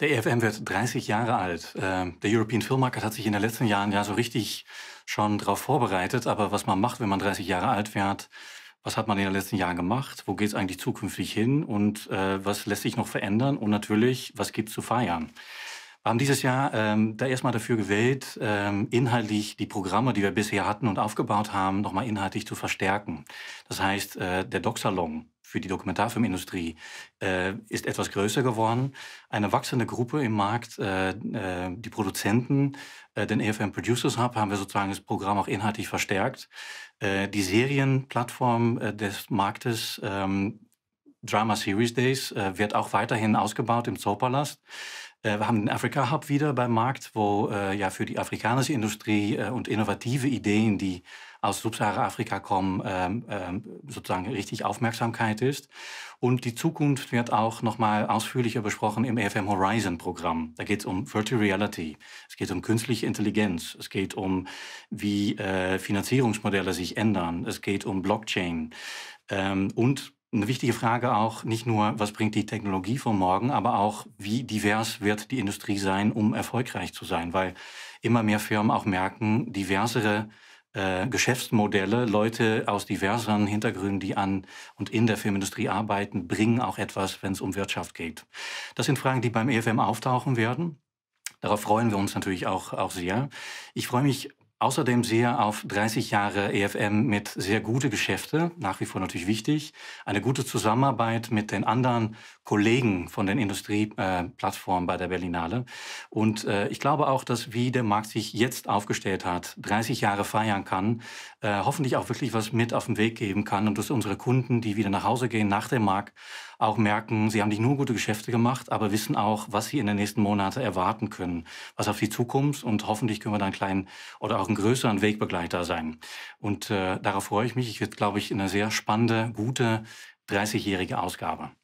Der EFM wird 30 Jahre alt. Ähm, der European Film Market hat sich in den letzten Jahren ja so richtig schon darauf vorbereitet. Aber was man macht, wenn man 30 Jahre alt wird, was hat man in den letzten Jahren gemacht? Wo geht es eigentlich zukünftig hin? Und äh, was lässt sich noch verändern? Und natürlich, was gibt es zu feiern? Wir haben dieses Jahr ähm, da erstmal dafür gewählt, ähm, inhaltlich die Programme, die wir bisher hatten und aufgebaut haben, nochmal inhaltlich zu verstärken. Das heißt, äh, der Doc-Salon für die Dokumentarfilmindustrie äh, ist etwas größer geworden. Eine wachsende Gruppe im Markt, äh, äh die Produzenten, äh, den EFM Producers Hub, haben wir sozusagen das Programm auch inhaltlich verstärkt. Äh, die Serienplattform äh, des Marktes, ähm, Drama Series Days, wird auch weiterhin ausgebaut im Zoopalast. Äh, wir haben den Afrika Hub wieder beim Markt, wo äh, ja für die afrikanische Industrie äh, und innovative Ideen, die aus Subsahara-Afrika kommen, ähm, ähm, sozusagen richtig Aufmerksamkeit ist. Und die Zukunft wird auch nochmal ausführlicher besprochen im EFM Horizon Programm. Da geht es um Virtual Reality, es geht um künstliche Intelligenz, es geht um, wie Finanzierungsmodelle sich ändern, es geht um Blockchain ähm, und eine wichtige Frage auch, nicht nur, was bringt die Technologie von morgen, aber auch, wie divers wird die Industrie sein, um erfolgreich zu sein, weil immer mehr Firmen auch merken, diversere äh, Geschäftsmodelle, Leute aus diverseren Hintergründen, die an und in der Filmindustrie arbeiten, bringen auch etwas, wenn es um Wirtschaft geht. Das sind Fragen, die beim EFM auftauchen werden. Darauf freuen wir uns natürlich auch, auch sehr. Ich freue mich Außerdem sehr auf 30 Jahre EFM mit sehr gute Geschäfte, nach wie vor natürlich wichtig, eine gute Zusammenarbeit mit den anderen Kollegen von den Industrieplattformen äh, bei der Berlinale. Und äh, ich glaube auch, dass wie der Markt sich jetzt aufgestellt hat, 30 Jahre feiern kann, äh, hoffentlich auch wirklich was mit auf den Weg geben kann und dass unsere Kunden, die wieder nach Hause gehen nach dem Markt, auch merken, sie haben nicht nur gute Geschäfte gemacht, aber wissen auch, was sie in den nächsten Monaten erwarten können, was auf die Zukunft Und hoffentlich können wir da einen kleinen oder auch einen größeren Wegbegleiter sein. Und äh, darauf freue ich mich. Ich wird, glaube ich, eine sehr spannende, gute 30-jährige Ausgabe.